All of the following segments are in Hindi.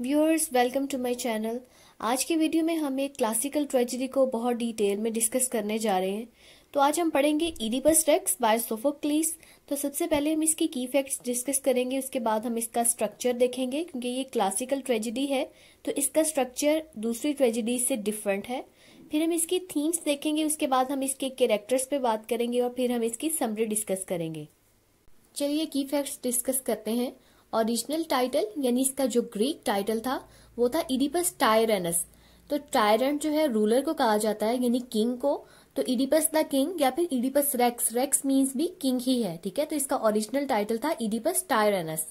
Viewers welcome to my channel आज के वीडियो में हम एक क्लासिकल ट्रेजिडी को बहुत डिटेल में डिस्कस करने जा रहे हैं तो आज हम पढ़ेंगे ईडीपस रेक्स बाय सोफोक्लीस तो सबसे पहले हम इसकी की फैक्ट्स डिस्कस करेंगे उसके बाद हम इसका स्ट्रक्चर देखेंगे क्योंकि ये क्लासिकल ट्रेजिडी है तो इसका स्ट्रक्चर दूसरी ट्रेजिडी से डिफरेंट है फिर हम इसकी थीम्स देखेंगे उसके बाद हम इसके कैरेक्टर्स पे बात करेंगे और फिर हम इसकी समरी डिस्कस करेंगे चलिए की फैक्ट्स डिस्कस करते हैं ओरिजिनल टाइटल यानी इसका जो ग्रीक टाइटल था वो था इडिपस टायरनस तो टायरन जो है रूलर को कहा जाता है यानी किंग को तो इडिपस द किंग या फिर इडिपस रेक्स रेक्स मीन्स भी किंग ही है ठीक है तो इसका ओरिजिनल टाइटल था इडिपस टायरनस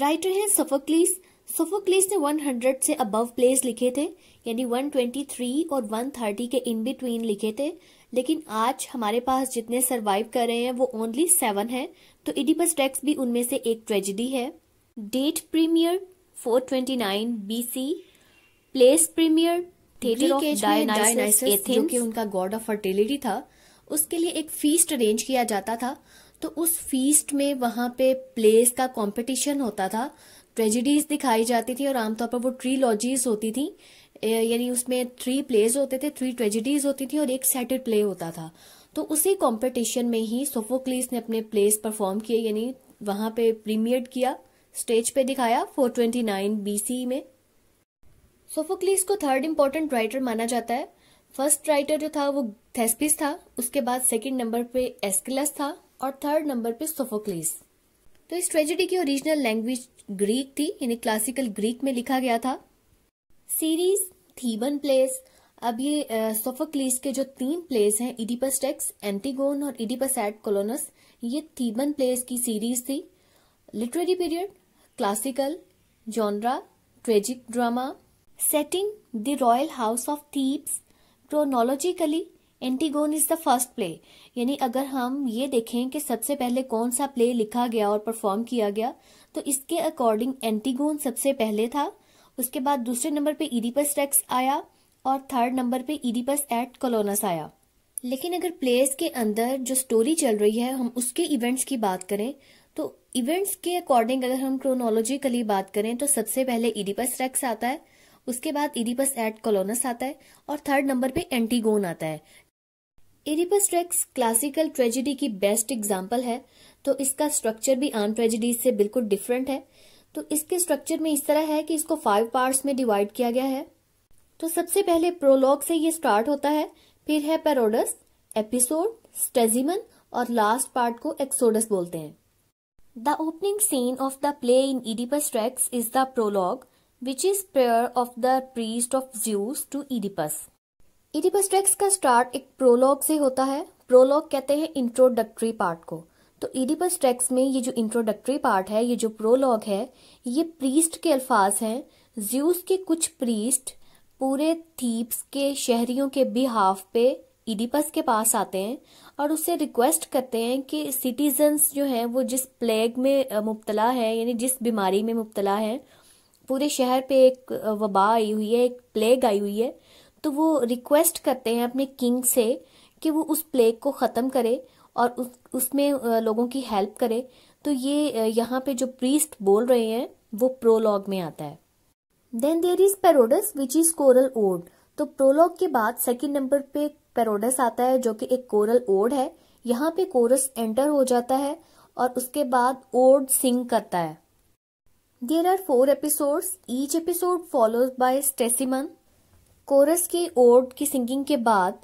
राइटर है सफोक्लिस सोफोक्लिस ने 100 से अबव प्लेस लिखे थे यानी 123 और 130 के इन बिटवीन लिखे थे लेकिन आज हमारे पास जितने सरवाइव कर रहे हैं वो ओनली सेवन है तो इडिपस टेक्स भी उनमें से एक ट्रेजिडी है date premiere 429 BC place premiere theatre of जो कि उनका गॉड ऑफ फर्टिलिटी था उसके लिए एक फीस्ट अरेंज किया जाता था तो उस फीस्ट में वहां पे प्लेस का कंपटीशन होता था ट्रेजिडीज दिखाई जाती थी और आमतौर पर वो ट्री लॉजीज होती थी यानी उसमें थ्री प्लेज होते थे थ्री ट्रेजिडीज होती थी और एक सेटेड प्ले होता था तो उसी कंपटीशन में ही सोफोक्लीस ने अपने प्लेस परफॉर्म किए यानी वहां पे प्रीमियर किया स्टेज पे दिखाया 429 बीसी में सोफोक्लीस को थर्ड इम्पोर्टेंट राइटर माना जाता है फर्स्ट राइटर जो था वो थेस्पिस था उसके बाद सेकंड नंबर पे एस्किलस था और थर्ड नंबर पे सोफोक्लीस तो इस ट्रेजेडी की ओरिजिनल लैंग्वेज ग्रीक थी यानी क्लासिकल ग्रीक में लिखा गया था सीरीज थीबन प्लेस अब ये सोफोक्लीस के जो तीन प्लेस हैं इडिपस टेक्स एंटीगोन और इडिपस एट कोलोनस ये थीबन प्लेस की सीरीज थी literary period classical genre tragic drama setting the royal house of Thebes chronologically Antigone is the first play यानी अगर हम ये देखें कि सबसे पहले कौन सा प्ले लिखा गया और परफॉर्म किया गया तो इसके अकॉर्डिंग एंटीगोन सबसे पहले था उसके बाद दूसरे नंबर पे ईडीपस टेक्स आया और थर्ड नंबर पे ईडीपस एट कोलोनस आया लेकिन अगर प्लेस के अंदर जो स्टोरी चल रही है हम उसके इवेंट्स की बात करें तो इवेंट्स के अकॉर्डिंग अगर हम क्रोनोलॉजिकली बात करें तो सबसे पहले ईडीपस टेक्स आता है उसके बाद ईडीपस एट कोलोनस आता है और थर्ड नंबर पे एंटीगोन आता है एरिपस रेक्स क्लासिकल ट्रेजिडी की बेस्ट एग्जाम्पल है तो इसका स्ट्रक्चर भी आम ट्रेजिडीज से बिल्कुल डिफरेंट है तो इसके स्ट्रक्चर में इस तरह है कि इसको फाइव पार्ट्स में डिवाइड किया गया है तो सबसे पहले प्रोलॉग से ये स्टार्ट होता है फिर है पेरोडस एपिसोड स्टेजिमन और लास्ट पार्ट को एक्सोडस बोलते हैं the opening scene of the play in Oedipus Rex is the prologue which is prayer of the priest of Zeus to Oedipus Oedipus Rex का स्टार्ट एक प्रोलॉग से होता है प्रोलॉग कहते हैं इंट्रोडक्टरी पार्ट को तो इडिपस ट्रैक्स में ये जो इंट्रोडक्टरी पार्ट है ये जो प्रोलॉग है ये प्रीस्ट के अल्फाज हैं ज्यूस के कुछ प्रीस्ट पूरे थीप्स के शहरियों के बिहाफ पे इडिपस के पास आते हैं और उससे रिक्वेस्ट करते हैं कि सिटीजन्स जो हैं वो जिस प्लेग में मुबतला है यानी जिस बीमारी में मुबतला है पूरे शहर पे एक वबा आई हुई है एक प्लेग आई हुई है तो वो रिक्वेस्ट करते हैं अपने किंग से कि वो उस प्लेग को ख़त्म करे और उस उसमें लोगों की हेल्प करे तो ये यहाँ पे जो प्रीस्ट बोल रहे हैं वो प्रोलॉग में आता है then there is parodos which is choral ode तो प्रोलॉग के बाद सेकेंड नंबर पे पेरोडस आता है जो कि एक कोरल ओड है यहाँ पे कोरस एंटर हो जाता है और उसके बाद ओड सिंग करता है there are four episode each episode follows by stasimon chorus की ओड की सिंगिंग के बाद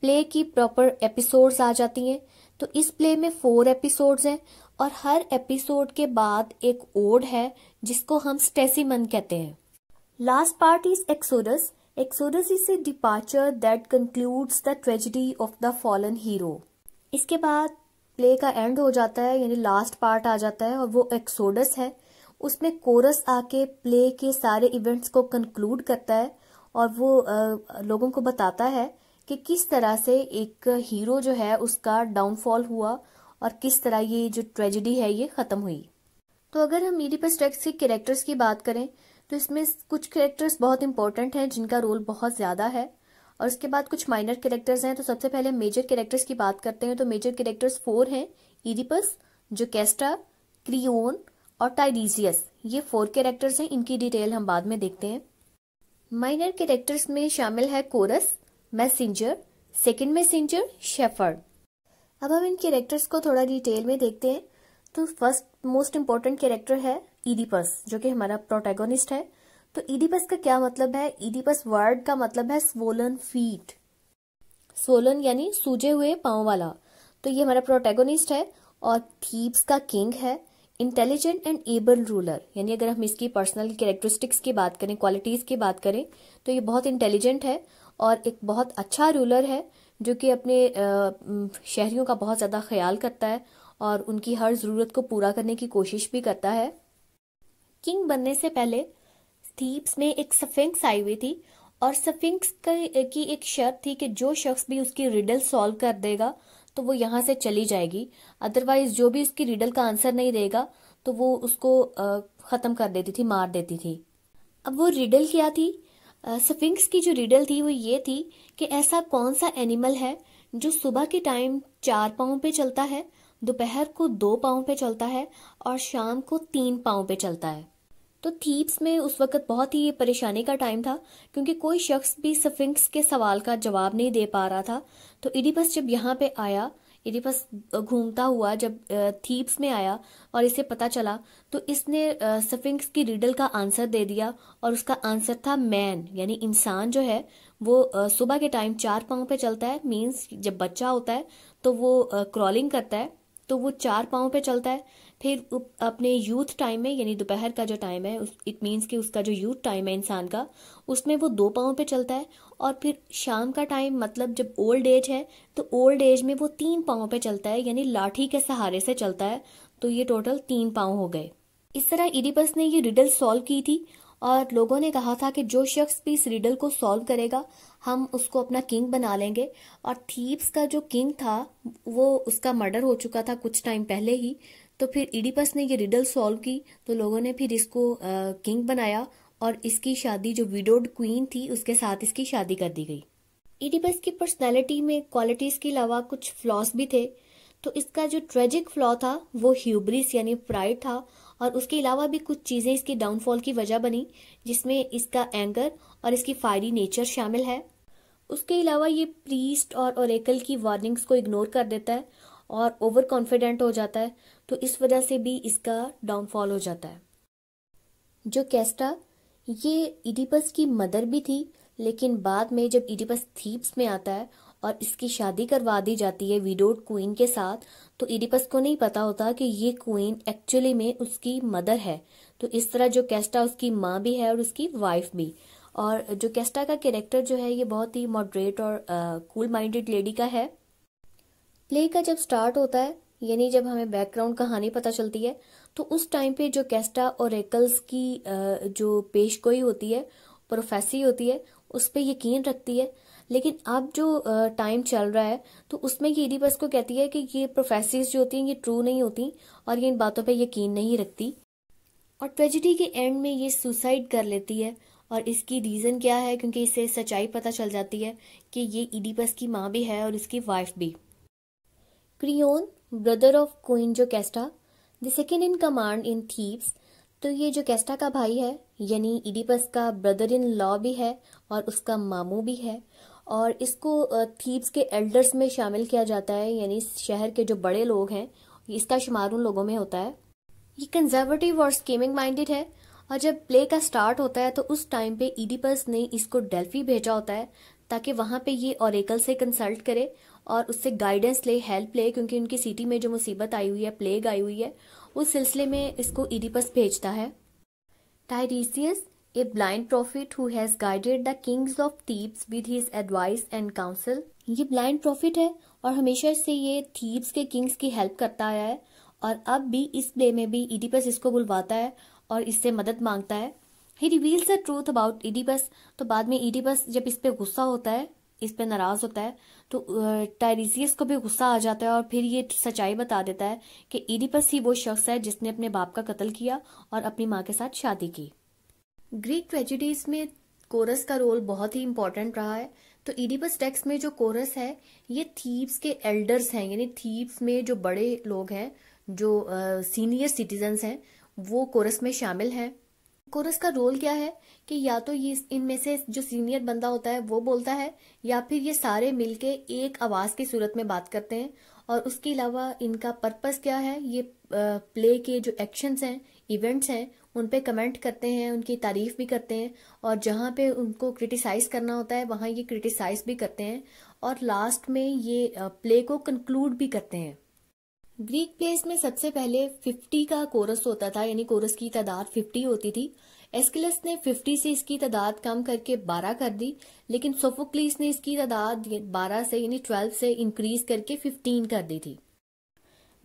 प्ले की प्रॉपर एपिसोड्स आ जाती हैं तो इस प्ले में फोर एपिसोड्स हैं और हर एपिसोड के बाद एक ओड है जिसको हम मन कहते हैं last part is exodus exodus is a departure that concludes the tragedy of the fallen hero इसके बाद प्ले का एंड हो जाता है यानी लास्ट पार्ट आ जाता है और वो एक्सोडस है उसमें कोरस आके प्ले के सारे इवेंट्स को कंक्लूड करता है और वो लोगों को बताता है कि किस तरह से एक हीरो जो है उसका डाउनफॉल हुआ और किस तरह ये जो ट्रेजिडी है ये खत्म हुई तो अगर हम ईडिपस टेक्स के कैरेक्टर्स की बात करें तो इसमें कुछ कैरेक्टर्स बहुत इंपॉर्टेंट हैं जिनका रोल बहुत ज्यादा है और उसके बाद कुछ माइनर कैरेक्टर्स हैं तो सबसे पहले मेजर कैरेक्टर्स की बात करते हैं तो मेजर कैरेक्टर्स फोर हैं ईडिपस जोकेस्ट्रा क्रियोन और टाइडीजियस ये फोर कैरेक्टर्स हैं इनकी डिटेल हम बाद में देखते हैं माइनर कैरेक्टर्स में शामिल है chorus messenger second messenger shepherd अब हम इन कैरेक्टर्स को थोड़ा डिटेल में देखते हैं तो फर्स्ट मोस्ट इम्पोर्टेंट कैरेक्टर है ईडीपस जो कि हमारा प्रोटेगोनिस्ट है तो ईडीपस का क्या मतलब है ईडीपस वर्ड का मतलब है स्वोलन फीट स्वोलन यानी सूजे हुए पाओ वाला तो ये हमारा प्रोटेगोनिस्ट है और थीप्स का किंग है इंटेलिजेंट एंड एबल रूलर यानी अगर हम इसकी पर्सनल कैरेक्टरिस्टिक्स की बात करें क्वालिटीज़ की बात करें तो ये बहुत इंटेलिजेंट है और एक बहुत अच्छा रूलर है जो कि अपने शहरियों का बहुत ज़्यादा ख्याल करता है और उनकी हर ज़रूरत को पूरा करने की कोशिश भी करता है किंग बनने से पहले थीप्स में एक सफिंक्स आई हुई थी और सफिंक्स की एक शर्त थी कि जो शख्स भी उसकी रिडल सॉल्व कर देगा तो वो यहाँ से चली जाएगी अदरवाइज जो भी उसकी रीडल का आंसर नहीं देगा तो वो उसको ख़त्म कर देती थी मार देती थी अब वो रीडल क्या थी सफिंग्स की जो रीडल थी वो ये थी कि ऐसा कौन सा एनिमल है जो सुबह के टाइम चार पाओ पे चलता है दोपहर को दो पाओ पे चलता है और शाम को तीन पाओ पे चलता है तो थीप्स में उस वक़्त बहुत ही परेशानी का टाइम था क्योंकि कोई शख्स भी सफिंक्स के सवाल का जवाब नहीं दे पा रहा था तो इडिपस जब यहाँ पे आया इडिपस घूमता हुआ जब थीप्स में आया और इसे पता चला तो इसने सफिंक्स की रिडल का आंसर दे दिया और उसका आंसर था मैन यानी इंसान जो है वो सुबह के टाइम चार पाँव पे चलता है मीन्स जब बच्चा होता है तो वो क्रॉलिंग करता है तो वो चार पाँव पे चलता है फिर अपने यूथ टाइम में यानी दोपहर का जो टाइम है इट मीन्स कि उसका जो यूथ टाइम है इंसान का उसमें वो दो पाँव पे चलता है और फिर शाम का टाइम मतलब जब ओल्ड एज है तो ओल्ड एज में वो तीन पाँव पे चलता है यानी लाठी के सहारे से चलता है तो ये टोटल तीन पाँव हो गए इस तरह इडिपस ने ये रिडल सॉल्व की थी और लोगों ने कहा था कि जो शख्स भी इस रीडल को सॉल्व करेगा हम उसको अपना किंग बना लेंगे और थीप्स का जो किंग था वो उसका मर्डर हो चुका था कुछ टाइम पहले ही तो फिर ईडीपस ने ये रिडल सॉल्व की तो लोगों ने फिर इसको किंग बनाया और इसकी शादी जो विडोड क्वीन थी उसके साथ इसकी शादी कर दी गई ईडीपस की पर्सनैलिटी में क्वालिटीज के अलावा कुछ फ्लॉस भी थे तो इसका जो ट्रेजिक फ्लॉ था वो ह्यूब्रिस यानी प्राइड था और उसके अलावा भी कुछ चीज़ें इसके डाउनफॉल की वजह बनी जिसमें इसका एंगर और इसकी फायरी नेचर शामिल है उसके अलावा ये प्रीस्ट और ओरेकल की वार्निंग्स को इग्नोर कर देता है और ओवर कॉन्फिडेंट हो जाता है तो इस वजह से भी इसका डाउनफॉल हो जाता है जो कैस्टा ये इडिपस की मदर भी थी लेकिन बाद में जब इडिपस थीप्स में आता है और इसकी शादी करवा दी जाती है विडोड क्वीन के साथ तो इडिपस को नहीं पता होता कि ये क्वीन एक्चुअली में उसकी मदर है तो इस तरह जो कैस्टा उसकी माँ भी है और उसकी वाइफ भी और जो कैस्टा का कैरेक्टर जो है ये बहुत ही मॉडरेट और कूल माइंडेड लेडी का है प्ले का जब स्टार्ट होता है यानी जब हमें बैकग्राउंड कहानी पता चलती है तो उस टाइम पे जो कैस्टा और एकल्स की uh, जो पेशगोई होती है प्रोफेसी होती है उस पर यकीन रखती है लेकिन अब जो टाइम चल रहा है तो उसमें ये ईडीपस को कहती है कि ये प्रोफेसिस जो होती हैं ये ट्रू नहीं होती और ये इन बातों पे यकीन नहीं रखती और ट्रेजिडी के एंड में ये सुसाइड कर लेती है और इसकी रीज़न क्या है क्योंकि इसे सच्चाई पता चल जाती है कि ये ईडीपस की माँ भी है और इसकी वाइफ भी Creon brother of queen Jocasta the second in command in Thebes तो ये जो कैस्टा का भाई है यानी ईडीपस का ब्रदर इन लॉ भी है और उसका मामू भी है और इसको थीब्स के एल्डर्स में शामिल किया जाता है यानी शहर के जो बड़े लोग हैं इसका शुमार उन लोगों में होता है ये कंजर्वेटिव और स्कीमिंग माइंडेड है और जब प्ले का स्टार्ट होता है तो उस टाइम पे ईडीपस ने इसको डेल्फी भेजा होता है ताकि वहां पे ये ओरेकल से कंसल्ट करे और उससे गाइडेंस ले हेल्प ले क्योंकि उनकी सिटी में जो मुसीबत आई हुई है प्लेग आई हुई है उस सिलसिले में इसको ईडीपस भेजता है Tiresias a blind prophet who has guided the kings of Thebes with his advice and counsel. ये ब्लाइंड प्रॉफिट है और हमेशा से ये थीब्स के किंग्स की हेल्प करता आया है और अब भी इस प्ले में भी ईडीपस इसको बुलवाता है और इससे मदद मांगता है he reveals the truth about Oedipus तो बाद में ईडीपस जब इस पे गुस्सा होता है इस पे नाराज होता है तो टायरिसियस को भी गुस्सा आ जाता है और फिर ये सच्चाई बता देता है कि ईडीपस ही वो शख्स है जिसने अपने बाप का कत्ल किया और अपनी माँ के साथ शादी की ग्रीक ट्रेजिडीज में कोरस का रोल बहुत ही इम्पोर्टेंट रहा है तो ईडीपस टेक्स में जो कोरस है ये थीप्स के एल्डर्स हैं यानी थीप्स में जो बड़े लोग हैं जो सीनियर सिटीजन्स हैं वो कोरस में शामिल हैं कोरस का रोल क्या है कि या तो ये इनमें से जो सीनियर बंदा होता है वो बोलता है या फिर ये सारे मिलके एक आवाज की सूरत में बात करते हैं और उसके अलावा इनका पर्पस क्या है ये प्ले के जो एक्शंस हैं इवेंट्स हैं उन पर कमेंट करते हैं उनकी तारीफ भी करते हैं और जहाँ पे उनको क्रिटिसाइज़ करना होता है वहाँ ये क्रिटिसाइज़ भी करते हैं और लास्ट में ये प्ले को कंक्लूड भी करते हैं ग्रीक प्लेस में सबसे पहले 50 का कोरस होता था यानी कोरस की तादाद 50 होती थी एस्किलस ने 50 से इसकी तादाद कम करके 12 कर दी लेकिन सोफोक्लीस ने इसकी तादाद 12 से यानी 12 से इंक्रीज करके 15 कर दी थी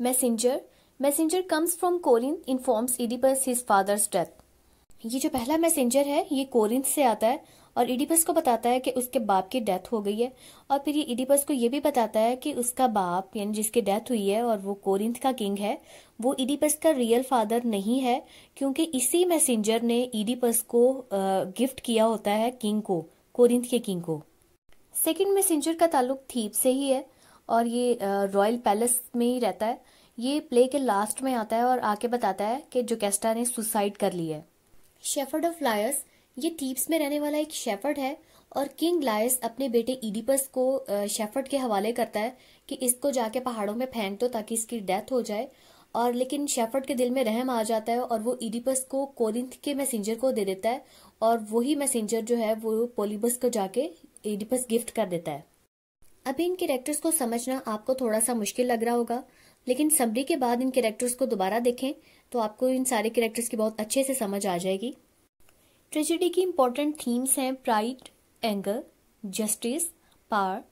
messenger messenger comes from Corinth informs Oedipus his father's death ये जो पहला मैसेंजर है ये कोरिन से आता है और इडिपस को बताता है कि उसके बाप की डेथ हो गई है और फिर ये इडिपस को ये भी बताता है कि उसका बाप यानी जिसकी डेथ हुई है और वो कोरिंथ का किंग है वो इडिपस का रियल फादर नहीं है क्योंकि इसी मैसेंजर ने इडिपस को गिफ्ट किया होता है किंग को कोरिंथ के किंग को सेकेंड मैसेंजर का ताल्लुक थीप से ही है और ये रॉयल पैलेस में ही रहता है ये प्ले के लास्ट में आता है और आके बताता है कि जोकेस्टा ने सुसाइड कर ली है शेफर्ड ऑफ लायर्स ये थीप्स में रहने वाला एक शेफर्ड है और किंग लायस अपने बेटे ईडीपस को शेफर्ड के हवाले करता है कि इसको जाके पहाड़ों में फेंक दो ताकि इसकी डेथ हो जाए और लेकिन शेफर्ड के दिल में रहम आ जाता है और वो ईडीपस को कोरिंथ के मैसेंजर को दे देता है और वही मैसेंजर जो है वो पोलिबस को जाके ईडीपस गिफ्ट कर देता है अभी इन कैरेक्टर्स को समझना आपको थोड़ा सा मुश्किल लग रहा होगा लेकिन समरी के बाद इन कैरेक्टर्स को दोबारा देखें तो आपको इन सारे कैरेक्टर्स की बहुत अच्छे से समझ आ जाएगी ट्रेजिडी की इम्पोर्टेंट थीम्स हैं pride anger justice power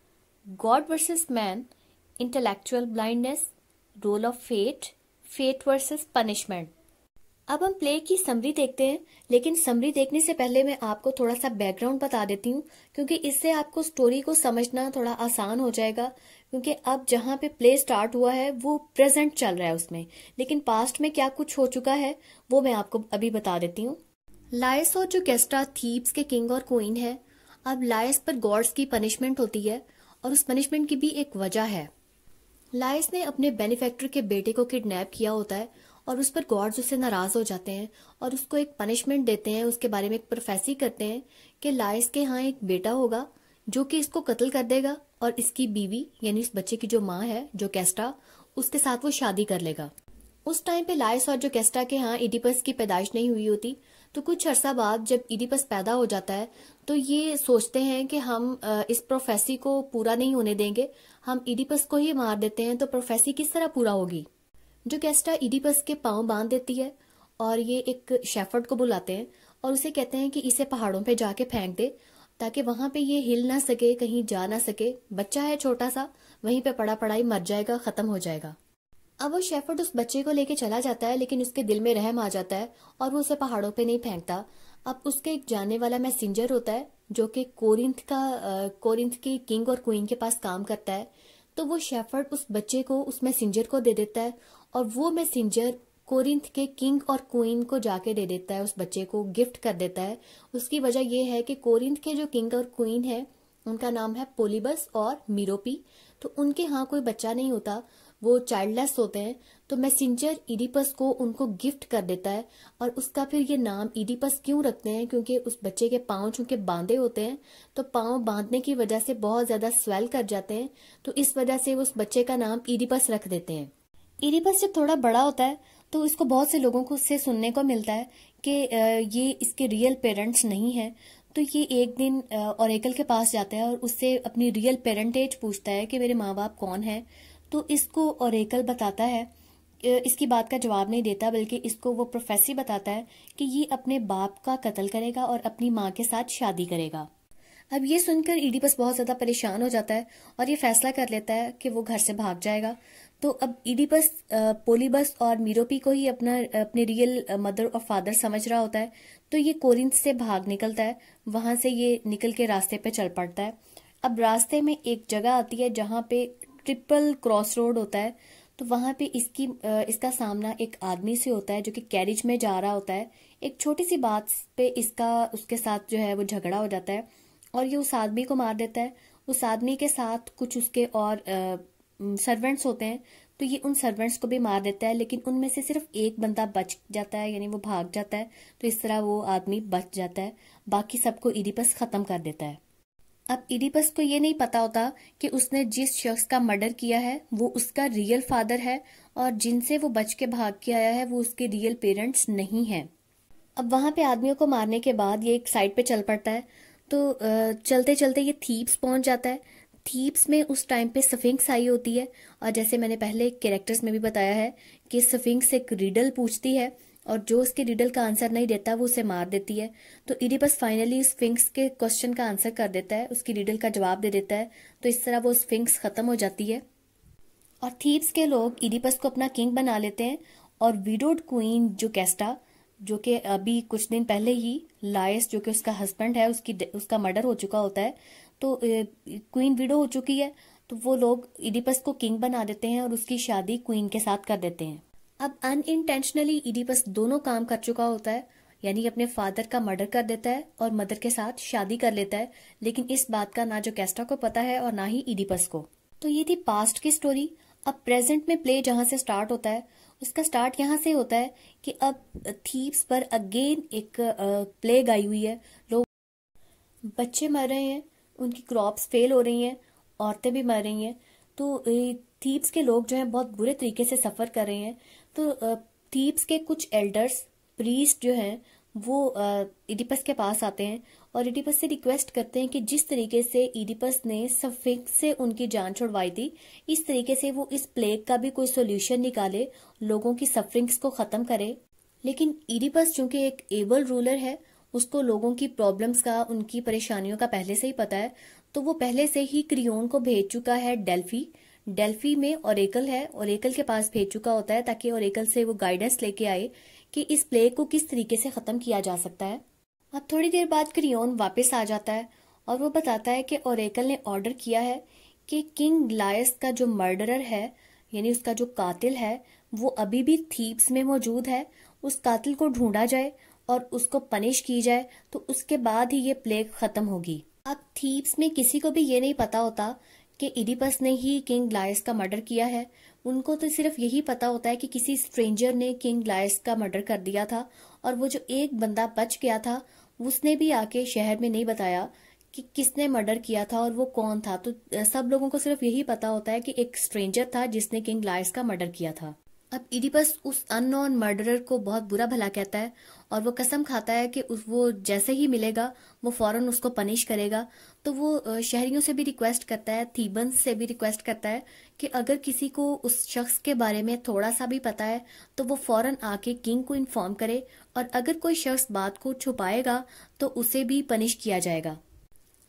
god versus man intellectual blindness role of fate fate versus punishment अब हम प्ले की समरी देखते हैं लेकिन समरी देखने से पहले मैं आपको थोड़ा सा बैकग्राउंड बता देती हूँ क्योंकि इससे आपको स्टोरी को समझना थोड़ा आसान हो जाएगा क्योंकि अब जहाँ पे प्ले स्टार्ट हुआ है वो प्रेजेंट चल रहा है उसमें लेकिन पास्ट में क्या कुछ हो चुका है वो मैं आपको अभी बता देती हूँ लायस और जो कैस्ट्रा थीप्स के किंग और क्वीन है अब लायस पर गॉड्स की पनिशमेंट होती है और उस पनिशमेंट की भी एक वजह है लायस ने अपने बेनिफेक्टर के बेटे को किडनैप किया होता है और उस पर गॉड्स उससे नाराज हो जाते हैं और उसको एक पनिशमेंट देते हैं उसके बारे में एक प्रोफेसी करते हैं कि लाइस के यहाँ एक बेटा होगा जो कि इसको कत्ल कर देगा और इसकी बीवी यानी उस बच्चे की जो माँ है जो कैस्टा उसके साथ वो शादी कर लेगा उस टाइम पे लाइस और जो कैस्टा के यहाँ इडिपस की पैदाइश नहीं हुई होती तो कुछ अरसा बाद जब इडिपस पैदा हो जाता है तो ये सोचते हैं कि हम इस प्रोफेसी को पूरा नहीं होने देंगे हम इडिपस को ही मार देते हैं तो प्रोफेसी किस तरह पूरा होगी जो कैस्टा ईडिपस के पांव बांध देती है और ये एक शेफर्ड को बुलाते हैं और उसे कहते हैं कि इसे पहाड़ों पे जाके फेंक दे ताकि वहां पे ये हिल ना सके कहीं जा ना सके बच्चा है छोटा सा वहीं पे पड़ा पड़ा ही मर जाएगा खत्म हो जाएगा अब वो शेफर्ड उस बच्चे को लेके चला जाता है लेकिन उसके दिल में रहम आ जाता है और वो उसे पहाड़ों पे नहीं फेंकता अब उसके एक जाने वाला मैसेंजर होता है जो कि कोरिंथ का कोरिंथ के किंग और क्वीन के पास काम करता है तो वो शेफर्ड उस बच्चे को उस मैसेंजर को दे देता है और वो मैसेंजर कोरिंथ के किंग और क्वीन को जाके दे देता है उस बच्चे को गिफ्ट कर देता है उसकी वजह यह है कि कोरिंथ के जो किंग और क्वीन है उनका नाम है पोलिबस और मीरोपी तो उनके यहाँ कोई बच्चा नहीं होता वो चाइल्डलेस होते हैं तो मैसेंजर इडिपस को उनको गिफ्ट कर देता है और उसका फिर ये नाम ईडिपस क्यों रखते हैं क्योंकि उस बच्चे के पाँव चूंकि बांधे होते हैं तो पाँव बांधने की वजह से बहुत ज़्यादा स्वेल कर जाते हैं तो इस वजह से उस बच्चे का नाम इडिपस रख देते हैं इरिबस जब थोड़ा बड़ा होता है तो इसको बहुत से लोगों को उससे सुनने को मिलता है कि ये इसके रियल पेरेंट्स नहीं है तो ये एक दिन औरकल के पास जाता है और उससे अपनी रियल पेरेंटेज पूछता है कि मेरे माँ बाप कौन है तो इसको औरकल बताता है इसकी बात का जवाब नहीं देता बल्कि इसको वो प्रोफेसर बताता है कि ये अपने बाप का कत्ल करेगा और अपनी माँ के साथ शादी करेगा अब ये सुनकर ईडीपस बहुत ज़्यादा परेशान हो जाता है और ये फैसला कर लेता है कि वो घर से भाग जाएगा तो अब ईडीपस पोलिबस और मीरोपी को ही अपना अपने रियल मदर और फादर समझ रहा होता है तो ये कोरिंथ से भाग निकलता है वहां से ये निकल के रास्ते पे चल पड़ता है अब रास्ते में एक जगह आती है जहाँ पे ट्रिपल क्रॉस रोड होता है तो वहां पे इसकी इसका सामना एक आदमी से होता है जो कि कैरिज में जा रहा होता है एक छोटी सी बात पे इसका उसके साथ जो है वो झगड़ा हो जाता है और ये उस आदमी को मार देता है उस आदमी के साथ कुछ उसके और सर्वेंट्स होते हैं तो ये उन सर्वेंट्स को भी मार देता है लेकिन उनमें से सिर्फ एक बंदा बच जाता है यानी वो भाग जाता है तो इस तरह वो आदमी बच जाता है बाकी सबको इडिपस खत्म कर देता है अब इडिपस को ये नहीं पता होता कि उसने जिस शख्स का मर्डर किया है वो उसका रियल फादर है और जिनसे वो बच के भाग के आया है वो उसके रियल पेरेंट्स नहीं है अब वहां पे आदमियों को मारने के बाद ये एक साइड पे चल पड़ता है तो चलते चलते ये थीप्स पहुंच जाता है थीप्स में उस टाइम पे सफिंक्स आई होती है और जैसे मैंने पहले कैरेक्टर्स में भी बताया है कि सफिंक्स एक रिडल पूछती है और जो उसके रिडल का आंसर नहीं देता वो उसे मार देती है तो इडिपस फाइनली स्फिंक्स के क्वेश्चन का आंसर कर देता है उसकी रिडल का जवाब दे देता है तो इस तरह वो स्फिंक्स खत्म हो जाती है और थीप्स के लोग इडिपस को अपना किंग बना लेते हैं और विडोड क्वीन जो कैस्टा जो कि अभी कुछ दिन पहले ही लायस जो कि उसका हस्बैंड है उसकी उसका मर्डर हो चुका होता है तो क्वीन विडो हो चुकी है तो वो लोग इडिपस को किंग बना देते हैं और उसकी शादी क्वीन के साथ कर देते हैं अब अन इंटेंशनली इडिपस दोनों काम कर चुका होता है यानी अपने फादर का मर्डर कर देता है और मदर के साथ शादी कर लेता है लेकिन इस बात का ना जो कैस्टा को पता है और ना ही इडिपस को तो ये थी पास्ट की स्टोरी अब प्रेजेंट में प्ले जहां से स्टार्ट होता है उसका स्टार्ट यहाँ से होता है कि अब थीप्स पर अगेन एक प्लेग आई हुई है लोग बच्चे मर रहे हैं उनकी क्रॉप्स फेल हो रही हैं औरतें भी मर रही हैं तो थीप्स के लोग जो हैं बहुत बुरे तरीके से सफ़र कर रहे हैं तो थीप्स के कुछ एल्डर्स प्रीस्ट जो हैं वो इडिपस के पास आते हैं और इडिपस से रिक्वेस्ट करते हैं कि जिस तरीके से इडिपस ने सफिक से उनकी जान छुड़वाई थी इस तरीके से वो इस प्लेग का भी कोई सोल्यूशन निकाले लोगों की सफरिंग्स को ख़त्म करे लेकिन इडिपस चूंकि एक एबल रूलर है उसको लोगों की प्रॉब्लम्स का उनकी परेशानियों का पहले से ही पता है तो वो पहले से ही क्रियोन को भेज चुका है डेल्फी डेल्फी में ओरेकल है ओरेकल के पास भेज चुका होता है ताकि ओरेकल से वो गाइडेंस लेके आए कि इस प्ले को किस तरीके से ख़त्म किया जा सकता है अब थोड़ी देर बाद क्रियोन वापस आ जाता है और वो बताता है कि ओरेकल ने ऑर्डर किया है कि किंग ग्लायस का जो मर्डरर है यानी उसका जो कातिल है वो अभी भी थीप्स में मौजूद है उस कातिल को ढूंढा जाए और उसको पनिश की जाए तो उसके बाद ही ये प्लेग खत्म होगी अब थीप्स में किसी को भी ये नहीं पता होता कि इडिपस ने ही किंग लायस का मर्डर किया है उनको तो सिर्फ यही पता होता है कि किसी स्ट्रेंजर ने किंग लायस का मर्डर कर दिया था और वो जो एक बंदा बच गया था उसने भी आके शहर में नहीं बताया कि किसने मर्डर किया था और वो कौन था तो सब लोगों को सिर्फ यही पता होता है कि एक स्ट्रेंजर था जिसने किंग लायस का मर्डर किया था अब इडिपस उस अननोन मर्डरर को बहुत बुरा भला कहता है और वो कसम खाता है कि उस वो जैसे ही मिलेगा वो फौरन उसको पनिश करेगा तो वो शहरियों से भी रिक्वेस्ट करता है थीबंस से भी रिक्वेस्ट करता है कि अगर किसी को उस शख्स के बारे में थोड़ा सा भी पता है तो वो फौरन आके किंग को इन्फॉर्म करे और अगर कोई शख्स बात को छुपाएगा तो उसे भी पनिश किया जाएगा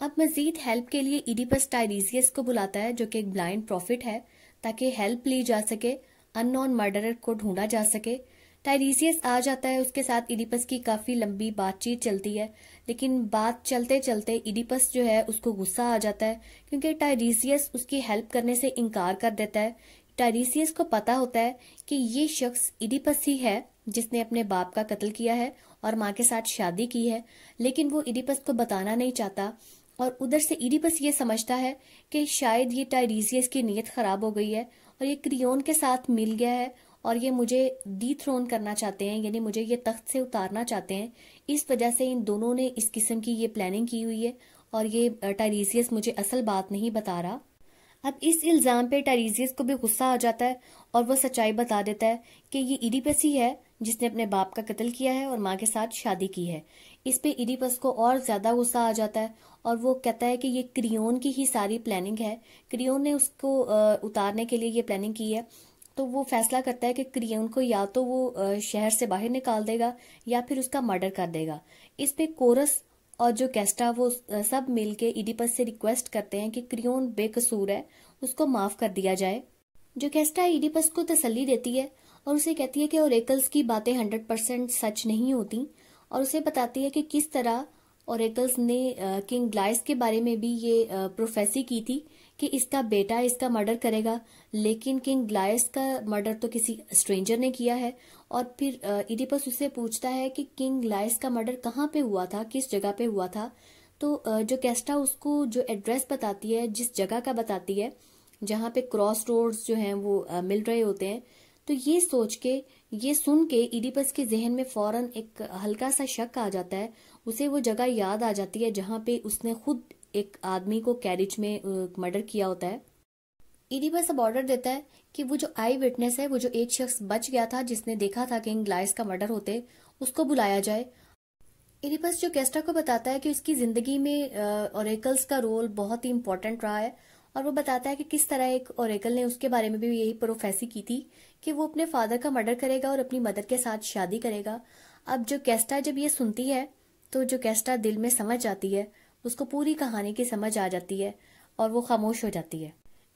अब मजीद हेल्प के लिए इडिपस टाइरिजियस को बुलाता है जो कि एक ब्लाइंड प्रॉफिट है ताकि हेल्प ली जा सके अननोन मर्डरर को ढूंढा जा सके टायरीसियस आ जाता है उसके साथ इडिपस की काफी लंबी बातचीत चलती है लेकिन बात चलते चलते इडिपस जो है उसको गुस्सा आ जाता है क्योंकि टायरीसियस उसकी हेल्प करने से इनकार कर देता है टायरीसियस को पता होता है कि ये शख्स इडिपस ही है जिसने अपने बाप का कत्ल किया है और माँ के साथ शादी की है लेकिन वो इडिपस को बताना नहीं चाहता और उधर से इडिपस ये समझता है कि शायद ये टायरीसियस की नीयत खराब हो गई है और ये क्रियोन के साथ मिल गया है और ये मुझे डी थ्रोन करना चाहते हैं यानी मुझे ये तख्त से उतारना चाहते हैं इस वजह से इन दोनों ने इस किस्म की ये प्लानिंग की हुई है और ये टाइरिजियस मुझे असल बात नहीं बता रहा अब इस इल्ज़ाम पे टाइरीजियस को भी गुस्सा आ जाता है और वह सच्चाई बता देता है कि ये ईडीपसी है जिसने अपने बाप का कत्ल किया है और माँ के साथ शादी की है इस पे इडिपस को और ज्यादा गुस्सा आ जाता है और वो कहता है कि ये क्रियोन की ही सारी प्लानिंग है क्रियोन ने उसको उतारने के लिए ये प्लानिंग की है तो वो फैसला करता है कि क्रियोन को या तो वो शहर से बाहर निकाल देगा या फिर उसका मर्डर कर देगा इस पे कोरस और जो कैस्टा वो सब मिलके इडिपस से रिक्वेस्ट करते हैं कि क्रियोन बेकसूर है उसको माफ कर दिया जाए जो कैस्टा इडिपस को तसली देती है और उसे कहती है कि ओरेकल्स की बातें हंड्रेड परसेंट सच नहीं होती और उसे बताती है कि किस तरह ओरेकल्स ने किंग ग्लाइस के बारे में भी ये प्रोफेसी की थी कि इसका बेटा इसका मर्डर करेगा लेकिन किंग ग्लाइस का मर्डर तो किसी स्ट्रेंजर ने किया है और फिर इडिपस उससे पूछता है कि किंग ग्लाइस का मर्डर कहाँ पे हुआ था किस जगह पे हुआ था तो जो कैस्टा उसको जो एड्रेस बताती है जिस जगह का बताती है जहाँ पे क्रॉस रोड्स जो हैं वो मिल रहे होते हैं तो ये सोच के ये सुन के ईडिपस के जहन में फौरन एक हल्का सा शक आ जाता है उसे वो जगह याद आ जाती है जहां पे उसने खुद एक आदमी को कैरिज में मर्डर किया होता है ईडिपस अब ऑर्डर देता है कि वो जो आई विटनेस है वो जो एक शख्स बच गया था जिसने देखा था किंग इंग्लाइस का मर्डर होते उसको बुलाया जाए इरिपस जो कैस्टा को बताता है कि उसकी जिंदगी में ओरेकल्स का रोल बहुत ही इम्पोर्टेंट रहा है और वो बताता है कि किस तरह एक ओरेकल ने उसके बारे में भी यही प्रोफेसी की थी कि वो अपने फादर का मर्डर करेगा और अपनी मदर के साथ शादी करेगा अब जो कैस्टा जब ये सुनती है तो जो कैस्टा दिल में समझ जाती है उसको पूरी कहानी की समझ आ जाती है और वो खामोश हो जाती है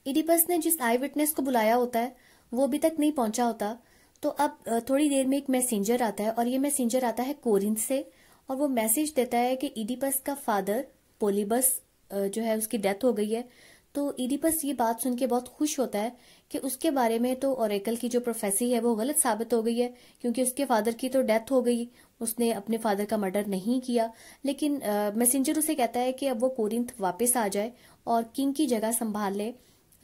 इडिपस ने जिस आई विटनेस को बुलाया होता है वो अभी तक नहीं पहुंचा होता तो अब थोड़ी देर में एक मैसेंजर आता है और ये मैसेंजर आता है कोरिंद से और वो मैसेज देता है कि इडिपस का फादर पोलिबस जो है उसकी डेथ हो गई है तो ईडिपस ये बात सुन के बहुत खुश होता है कि उसके बारे में तो ओरेकल की जो प्रोफेसी है वो गलत साबित हो गई है क्योंकि उसके फादर की तो डेथ हो गई उसने अपने फादर का मर्डर नहीं किया लेकिन मैसेंजर उसे कहता है कि अब वो कोरिंथ वापस आ जाए और किंग की जगह संभाल ले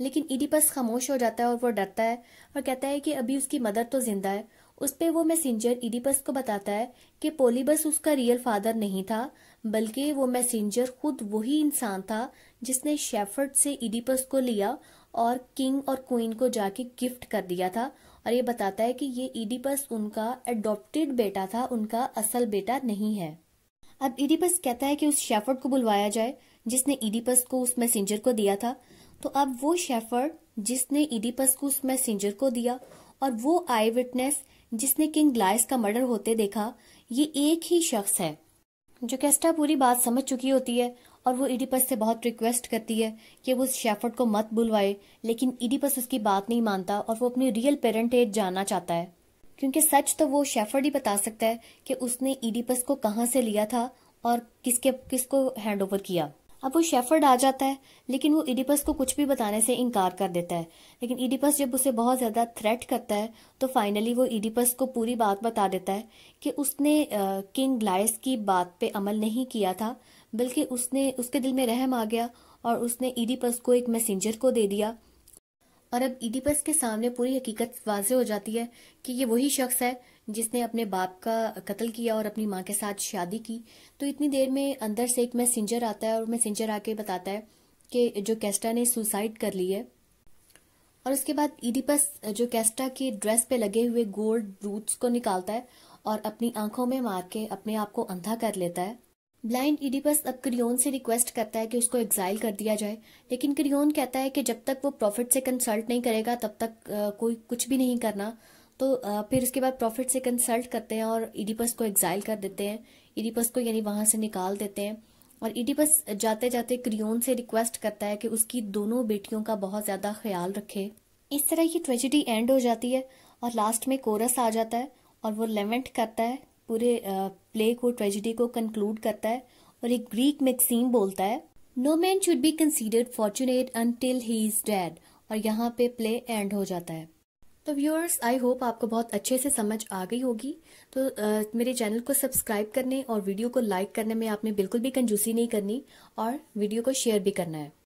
लेकिन ईडिपस खामोश हो जाता है और वो डरता है और कहता है कि अभी उसकी मदर तो जिंदा है उस पर वो मैसेंजर ईडिपस को बताता है कि पोलीबस उसका रियल फादर नहीं था बल्कि वो मैसेंजर खुद वही इंसान था जिसने शेफर्ड से इडिपस को लिया और किंग और क्वीन को जाके गिफ्ट कर दिया था और ये बताता है कि ये इडिपस उनका एडॉप्टेड बेटा था उनका असल बेटा नहीं है अब इडिपस कहता है कि उस शेफर्ड को बुलवाया जाए जिसने इडिपस को उस मैसेंजर को दिया था तो अब वो शेफर्ड जिसने इडिपस को उस मैसेंजर को दिया और वो आई विटनेस जिसने किंग ग्लाइस का मर्डर होते देखा ये एक ही शख्स है जो कैस्टा पूरी बात समझ चुकी होती है और वो ईडीपस से बहुत रिक्वेस्ट करती है कि वो शेफर्ड को मत बुलवाए लेकिन ईडीपस उसकी बात नहीं मानता और वो अपनी रियल पेरेंट एज जानना चाहता है क्योंकि सच तो वो शेफर्ड ही बता सकता है कि उसने ईडीपस को कहाँ से लिया था और किसके किसको हैंड ओवर किया अब वो शेफर्ड आ जाता है लेकिन वो ईडीपस को कुछ भी बताने से इनकार कर देता है लेकिन ईडीपस जब उसे बहुत ज्यादा थ्रेट करता है तो फाइनली वो ईडीपस को पूरी बात बता देता है कि उसने किंग लाइस की बात पे अमल नहीं किया था बल्कि उसने उसके दिल में रहम आ गया और उसने ईडीपस को एक मैसेंजर को दे दिया और अब ईडीपस के सामने पूरी हकीकत वाजे हो जाती है कि ये वही शख्स है जिसने अपने बाप का कत्ल किया और अपनी माँ के साथ शादी की तो इतनी देर में अंदर से एक मैसेंजर आता है और मैसेंजर आके बताता है कि जो कैस्टा ने सुसाइड कर ली है और उसके बाद ईडीपस जो कैस्टा के ड्रेस पे लगे हुए गोल्ड रूट्स को निकालता है और अपनी आंखों में मार के अपने आप को अंधा कर लेता है ब्लाइंड ईडीपस अब क्रियोन से रिक्वेस्ट करता है कि उसको एग्जाइल कर दिया जाए लेकिन क्रियोन कहता है कि जब तक वो प्रॉफिट से कंसल्ट नहीं करेगा तब तक कोई कुछ भी नहीं करना तो फिर उसके बाद प्रॉफिट से कंसल्ट करते हैं और ईडीपस को एग्जाइल कर देते हैं ईडीपस को यानी वहां से निकाल देते हैं और ईडीपस जाते जाते क्रियोन से रिक्वेस्ट करता है कि उसकी दोनों बेटियों का बहुत ज्यादा ख्याल रखे इस तरह ये ट्रेजिडी एंड हो जाती है और लास्ट में कोरस आ जाता है और वो लेमेंट करता है पूरे प्ले को ट्रेजिडी को कंक्लूड करता है और एक ग्रीक मैक्सीम बोलता है no man should be considered fortunate until he is dead और यहाँ पे प्ले एंड हो जाता है तो व्यूअर्स आई होप आपको बहुत अच्छे से समझ आ गई होगी तो uh, मेरे चैनल को सब्सक्राइब करने और वीडियो को लाइक करने में आपने बिल्कुल भी कंजूसी नहीं करनी और वीडियो को शेयर भी करना है